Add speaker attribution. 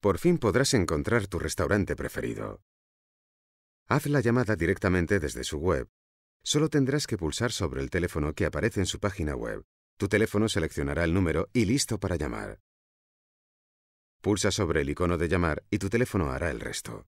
Speaker 1: por fin podrás encontrar tu restaurante preferido.
Speaker 2: Haz la llamada directamente desde su web. Solo tendrás que pulsar sobre el teléfono que aparece en su página web. Tu teléfono seleccionará el número y listo para llamar.
Speaker 1: Pulsa sobre el icono de llamar y tu teléfono hará el resto.